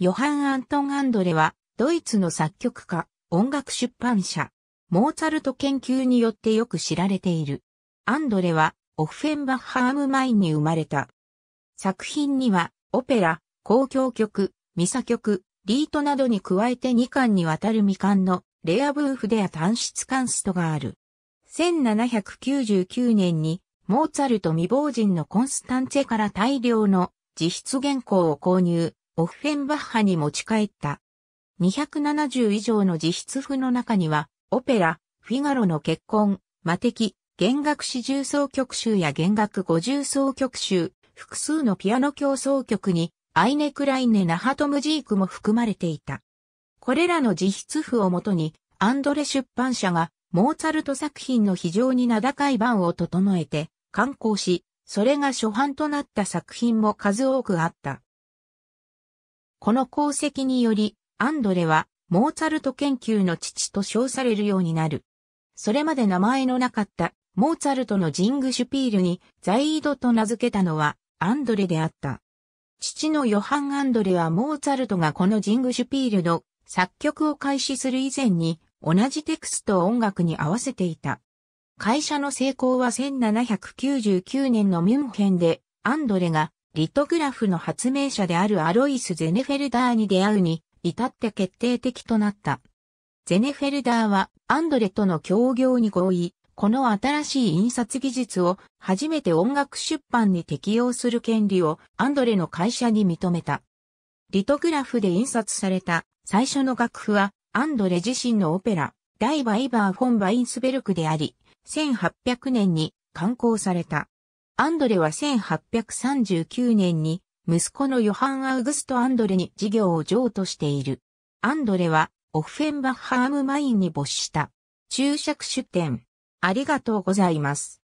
ヨハン・アントン・アンドレは、ドイツの作曲家、音楽出版社、モーツァルト研究によってよく知られている。アンドレは、オフェンバッハームマインに生まれた。作品には、オペラ、公共曲、ミサ曲、リートなどに加えて2巻にわたる未完のレアブーフでや単質カンストがある。1799年に、モーツァルト未亡人のコンスタンツェから大量の自筆原稿を購入。オッフェンバッハに持ち帰った。270以上の自筆譜の中には、オペラ、フィガロの結婚、魔敵、弦楽四重奏曲集や弦楽五重奏曲集、複数のピアノ競争曲に、アイネ・クライネ・ナハトムジークも含まれていた。これらの自筆譜をもとに、アンドレ出版社が、モーツァルト作品の非常に名高い版を整えて、刊行し、それが初版となった作品も数多くあった。この功績により、アンドレは、モーツァルト研究の父と称されるようになる。それまで名前のなかった、モーツァルトのジングシュピールに、ザイードと名付けたのは、アンドレであった。父のヨハン・アンドレはモーツァルトがこのジングシュピールの作曲を開始する以前に、同じテクストを音楽に合わせていた。会社の成功は1799年のミュンヘンで、アンドレがリトグラフの発明者であるアロイス・ゼネフェルダーに出会うに、至って決定的となった。ゼネフェルダーはアンドレとの協業に合意、この新しい印刷技術を初めて音楽出版に適用する権利をアンドレの会社に認めた。リトグラフで印刷された最初の楽譜はアンドレ自身のオペラ、ダイバイバー・フォン・バインスベルクであり、1800年に刊行された。アンドレは1839年に息子のヨハン・アウグスト・アンドレに事業を譲渡している。アンドレはオフェンバッハームマインに没した。注釈出典。ありがとうございます。